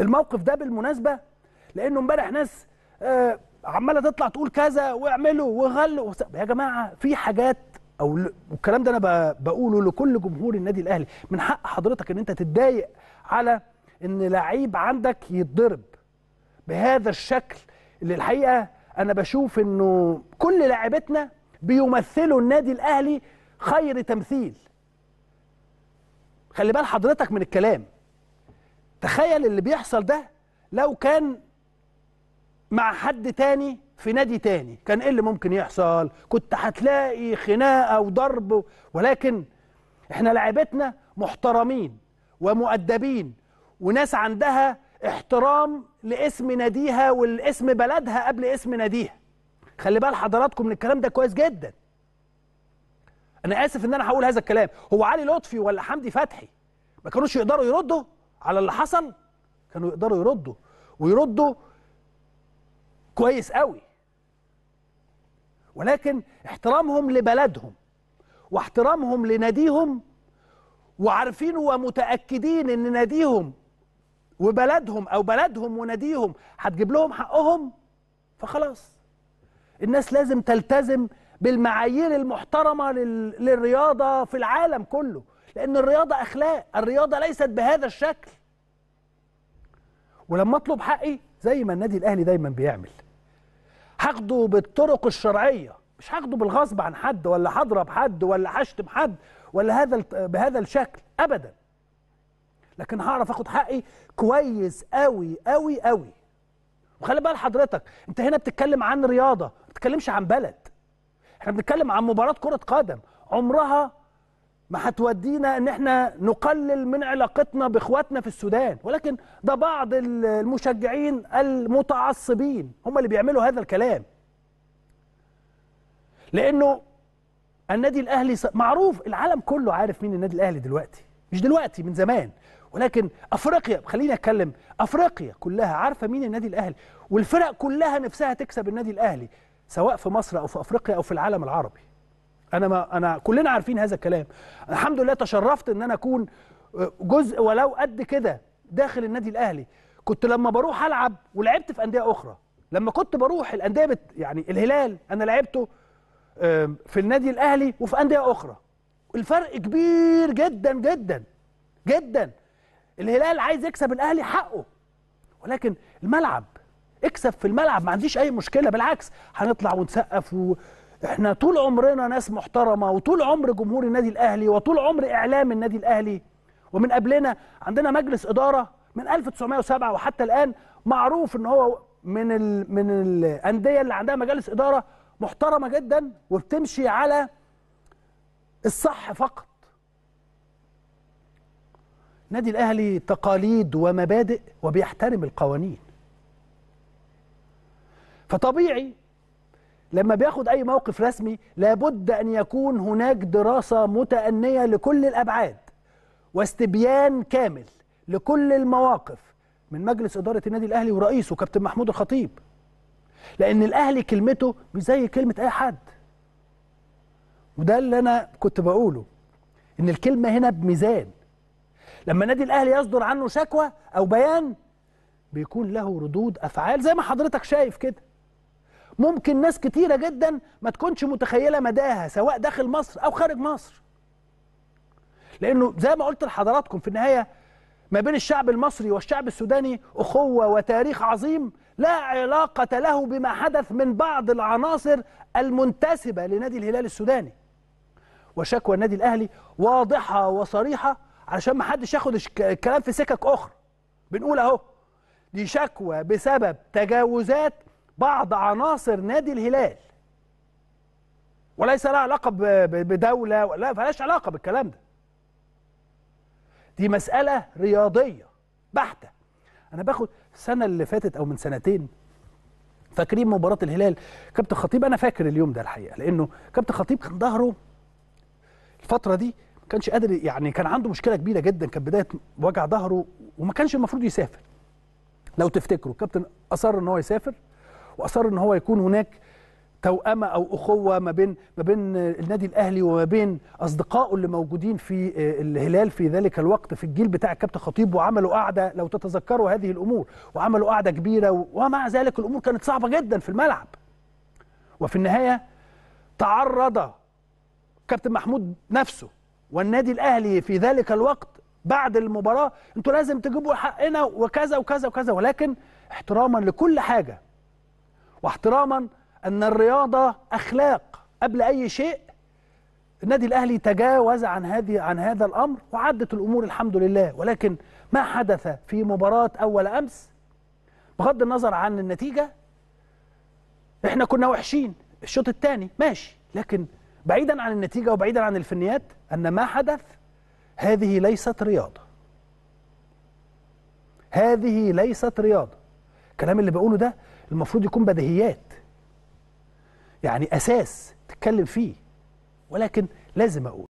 الموقف ده بالمناسبه لانه امبارح ناس آه، عماله تطلع تقول كذا واعملوا وغلوا يا جماعه في حاجات او والكلام ده انا بقوله لكل جمهور النادي الاهلي من حق حضرتك ان انت تتضايق على ان لعيب عندك يتضرب بهذا الشكل اللي الحقيقه انا بشوف انه كل لاعبتنا بيمثلوا النادي الاهلي خير تمثيل خلي بال حضرتك من الكلام تخيل اللي بيحصل ده لو كان مع حد تاني في نادي تاني كان ايه اللي ممكن يحصل كنت هتلاقي خناقه وضرب ولكن احنا لعبتنا محترمين ومؤدبين وناس عندها احترام لاسم ناديها والاسم بلدها قبل اسم ناديها خلي بال حضراتكم من الكلام ده كويس جدا انا اسف ان انا هقول هذا الكلام هو علي لطفي ولا حمدي فتحي ما كانوش يقدروا يردوا على اللي حصل كانوا يقدروا يردوا ويردوا كويس قوي ولكن احترامهم لبلدهم واحترامهم لناديهم وعارفين ومتاكدين ان ناديهم وبلدهم او بلدهم وناديهم هتجيب لهم حقهم فخلاص الناس لازم تلتزم بالمعايير المحترمه للرياضه في العالم كله لأن الرياضة أخلاق الرياضة ليست بهذا الشكل ولما أطلب حقي زي ما النادي الأهلي دايما بيعمل هاخده بالطرق الشرعية مش هاخده بالغصب عن حد ولا هضرب حد ولا هشتم حد ولا هذا بهذا الشكل أبدا لكن هعرف اخد حقي كويس قوي قوي قوي وخلي بال حضرتك انت هنا بتتكلم عن رياضه ما بتتكلمش عن بلد احنا بنتكلم عن مباراه كره قدم عمرها ما هتودينا ان احنا نقلل من علاقتنا باخواتنا في السودان ولكن ده بعض المشجعين المتعصبين هم اللي بيعملوا هذا الكلام لانه النادي الاهلي معروف العالم كله عارف مين النادي الاهلي دلوقتي مش دلوقتي من زمان ولكن افريقيا خليني اتكلم افريقيا كلها عارفه مين النادي الاهلي والفرق كلها نفسها تكسب النادي الاهلي سواء في مصر او في افريقيا او في العالم العربي انا ما انا كلنا عارفين هذا الكلام الحمد لله تشرفت ان انا اكون آه، جزء ولو قد كده داخل النادي الاهلي كنت لما بروح العب ولعبت في انديه اخرى لما كنت بروح الانديه بت يعني الهلال انا لعبته في النادي الاهلي وفي انديه اخرى الفرق كبير جدا جدا جدا الهلال عايز يكسب الاهلي حقه ولكن الملعب اكسب في الملعب ما عنديش اي مشكله بالعكس هنطلع ونسقف و... احنا طول عمرنا ناس محترمه وطول عمر جمهور النادي الاهلي وطول عمر اعلام النادي الاهلي ومن قبلنا عندنا مجلس اداره من 1907 وحتى الان معروف ان هو من الـ من الانديه اللي عندها مجالس اداره محترمه جدا وبتمشي على الصح فقط نادي الاهلي تقاليد ومبادئ وبيحترم القوانين فطبيعي لما بياخد أي موقف رسمي لابد أن يكون هناك دراسة متأنية لكل الأبعاد واستبيان كامل لكل المواقف من مجلس إدارة النادي الأهلي ورئيسه كابتن محمود الخطيب لأن الأهلي كلمته مش زي كلمة أي حد وده اللي أنا كنت بقوله إن الكلمة هنا بميزان لما النادي الأهلي يصدر عنه شكوى أو بيان بيكون له ردود أفعال زي ما حضرتك شايف كده ممكن ناس كتيرة جدا ما تكونش متخيلة مداها سواء داخل مصر أو خارج مصر لأنه زي ما قلت لحضراتكم في النهاية ما بين الشعب المصري والشعب السوداني أخوة وتاريخ عظيم لا علاقة له بما حدث من بعض العناصر المنتسبة لنادي الهلال السوداني وشكوى النادي الأهلي واضحة وصريحة علشان ما حدش ياخد الكلام في سكك أخرى بنقول أهو دي شكوى بسبب تجاوزات بعض عناصر نادي الهلال وليس لها علاقة بدولة لا فلاش علاقة بالكلام ده دي مسألة رياضية بحتة أنا باخد السنة اللي فاتت أو من سنتين فاكرين مباراة الهلال كابتن خطيب أنا فاكر اليوم ده الحقيقة لأنه كابتن خطيب كان ظهره الفترة دي ما كانش قادر يعني كان عنده مشكلة كبيرة جدا كانت بداية وجع ظهره وما كانش المفروض يسافر لو تفتكروا الكابتن أصر إن هو يسافر واصر ان هو يكون هناك توأمة أو أخوة ما بين ما بين النادي الأهلي وما بين أصدقائه اللي موجودين في آه، الهلال في ذلك الوقت في الجيل بتاع الكابتن خطيب وعملوا قعدة لو تتذكروا هذه الأمور وعملوا قعدة كبيرة ومع ذلك الأمور كانت صعبة جدا في الملعب وفي النهاية تعرض كابتن محمود نفسه والنادي الأهلي في ذلك الوقت بعد المباراة أنتوا لازم تجيبوا حقنا وكذا وكذا وكذا ولكن احتراما لكل حاجة واحتراما أن الرياضة أخلاق قبل أي شيء النادي الأهلي تجاوز عن هذه عن هذا الأمر وعدت الأمور الحمد لله ولكن ما حدث في مباراة أول أمس بغض النظر عن النتيجة احنا كنا وحشين الشوط الثاني ماشي لكن بعيدا عن النتيجة وبعيدا عن الفنيات أن ما حدث هذه ليست رياضة هذه ليست رياضة الكلام اللي بقوله ده المفروض يكون بديهيات يعني اساس تتكلم فيه ولكن لازم اقول